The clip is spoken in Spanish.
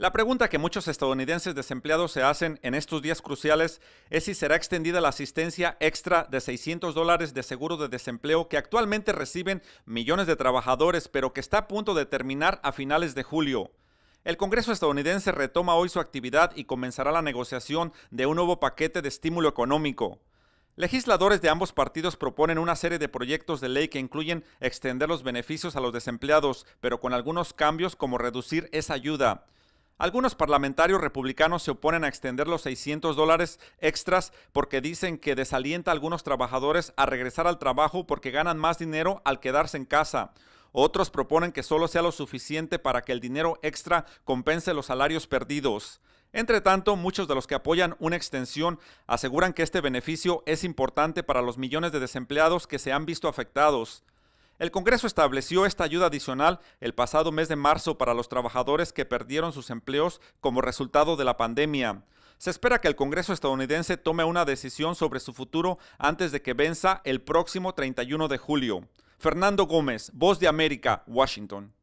La pregunta que muchos estadounidenses desempleados se hacen en estos días cruciales es si será extendida la asistencia extra de 600 dólares de seguro de desempleo que actualmente reciben millones de trabajadores, pero que está a punto de terminar a finales de julio. El Congreso estadounidense retoma hoy su actividad y comenzará la negociación de un nuevo paquete de estímulo económico. Legisladores de ambos partidos proponen una serie de proyectos de ley que incluyen extender los beneficios a los desempleados, pero con algunos cambios como reducir esa ayuda. Algunos parlamentarios republicanos se oponen a extender los 600 dólares extras porque dicen que desalienta a algunos trabajadores a regresar al trabajo porque ganan más dinero al quedarse en casa. Otros proponen que solo sea lo suficiente para que el dinero extra compense los salarios perdidos. Entre tanto, muchos de los que apoyan una extensión aseguran que este beneficio es importante para los millones de desempleados que se han visto afectados. El Congreso estableció esta ayuda adicional el pasado mes de marzo para los trabajadores que perdieron sus empleos como resultado de la pandemia. Se espera que el Congreso estadounidense tome una decisión sobre su futuro antes de que venza el próximo 31 de julio. Fernando Gómez, Voz de América, Washington.